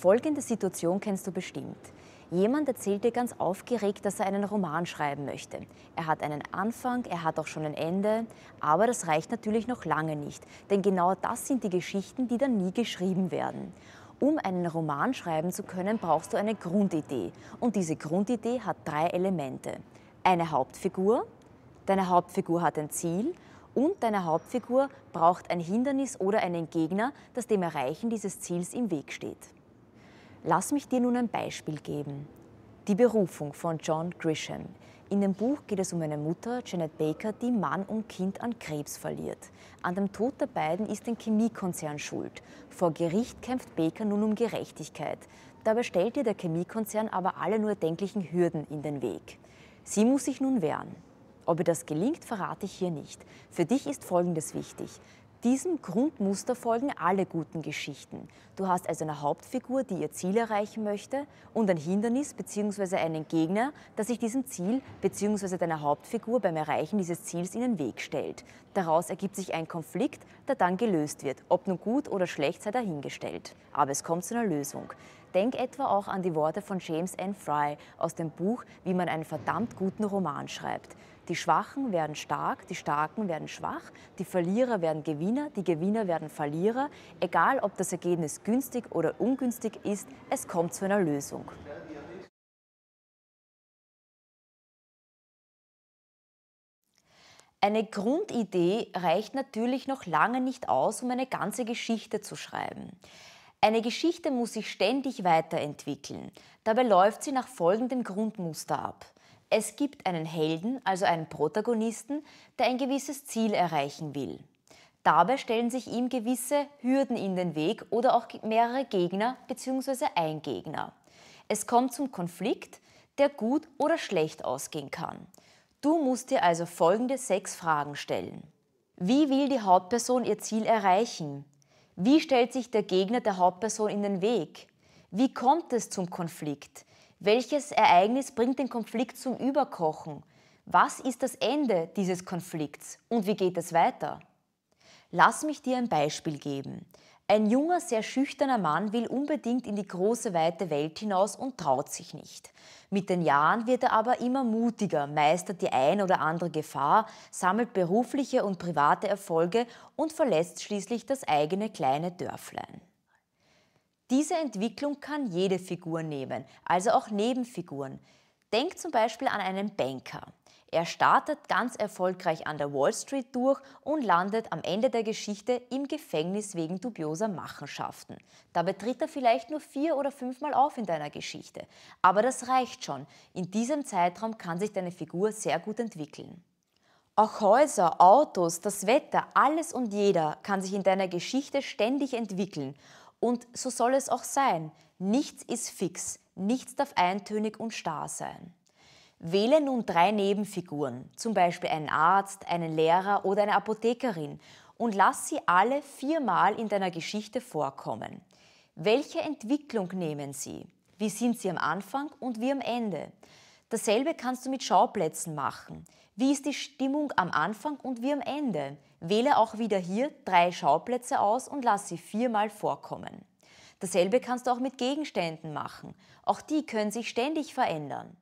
Folgende Situation kennst du bestimmt. Jemand erzählt dir ganz aufgeregt, dass er einen Roman schreiben möchte. Er hat einen Anfang, er hat auch schon ein Ende, aber das reicht natürlich noch lange nicht, denn genau das sind die Geschichten, die dann nie geschrieben werden. Um einen Roman schreiben zu können, brauchst du eine Grundidee. Und diese Grundidee hat drei Elemente. Eine Hauptfigur, deine Hauptfigur hat ein Ziel und deine Hauptfigur braucht ein Hindernis oder einen Gegner, das dem Erreichen dieses Ziels im Weg steht. Lass mich dir nun ein Beispiel geben. Die Berufung von John Grisham. In dem Buch geht es um eine Mutter, Janet Baker, die Mann und Kind an Krebs verliert. An dem Tod der beiden ist ein Chemiekonzern schuld. Vor Gericht kämpft Baker nun um Gerechtigkeit. Dabei stellt ihr der Chemiekonzern aber alle nur denklichen Hürden in den Weg. Sie muss sich nun wehren. Ob ihr das gelingt, verrate ich hier nicht. Für dich ist Folgendes wichtig. Diesem Grundmuster folgen alle guten Geschichten. Du hast also eine Hauptfigur, die ihr Ziel erreichen möchte und ein Hindernis bzw. einen Gegner, der sich diesem Ziel bzw. deiner Hauptfigur beim Erreichen dieses Ziels in den Weg stellt. Daraus ergibt sich ein Konflikt, der dann gelöst wird. Ob nun gut oder schlecht sei dahingestellt. Aber es kommt zu einer Lösung. Denk etwa auch an die Worte von James N. Fry aus dem Buch Wie man einen verdammt guten Roman schreibt. Die Schwachen werden stark, die Starken werden schwach, die Verlierer werden Gewinner, die Gewinner werden Verlierer. Egal, ob das Ergebnis günstig oder ungünstig ist, es kommt zu einer Lösung. Eine Grundidee reicht natürlich noch lange nicht aus, um eine ganze Geschichte zu schreiben. Eine Geschichte muss sich ständig weiterentwickeln. Dabei läuft sie nach folgendem Grundmuster ab. Es gibt einen Helden, also einen Protagonisten, der ein gewisses Ziel erreichen will. Dabei stellen sich ihm gewisse Hürden in den Weg oder auch mehrere Gegner bzw. ein Gegner. Es kommt zum Konflikt, der gut oder schlecht ausgehen kann. Du musst dir also folgende sechs Fragen stellen. Wie will die Hauptperson ihr Ziel erreichen? Wie stellt sich der Gegner der Hauptperson in den Weg? Wie kommt es zum Konflikt? Welches Ereignis bringt den Konflikt zum Überkochen? Was ist das Ende dieses Konflikts und wie geht es weiter? Lass mich dir ein Beispiel geben. Ein junger, sehr schüchterner Mann will unbedingt in die große, weite Welt hinaus und traut sich nicht. Mit den Jahren wird er aber immer mutiger, meistert die ein oder andere Gefahr, sammelt berufliche und private Erfolge und verlässt schließlich das eigene kleine Dörflein. Diese Entwicklung kann jede Figur nehmen, also auch Nebenfiguren. Denk zum Beispiel an einen Banker. Er startet ganz erfolgreich an der Wall Street durch und landet am Ende der Geschichte im Gefängnis wegen dubioser Machenschaften. Dabei tritt er vielleicht nur vier oder fünfmal auf in deiner Geschichte. Aber das reicht schon. In diesem Zeitraum kann sich deine Figur sehr gut entwickeln. Auch Häuser, Autos, das Wetter, alles und jeder kann sich in deiner Geschichte ständig entwickeln. Und so soll es auch sein. Nichts ist fix, nichts darf eintönig und starr sein. Wähle nun drei Nebenfiguren, zum Beispiel einen Arzt, einen Lehrer oder eine Apothekerin, und lass sie alle viermal in deiner Geschichte vorkommen. Welche Entwicklung nehmen sie? Wie sind sie am Anfang und wie am Ende? Dasselbe kannst du mit Schauplätzen machen. Wie ist die Stimmung am Anfang und wie am Ende? Wähle auch wieder hier drei Schauplätze aus und lass sie viermal vorkommen. Dasselbe kannst du auch mit Gegenständen machen. Auch die können sich ständig verändern.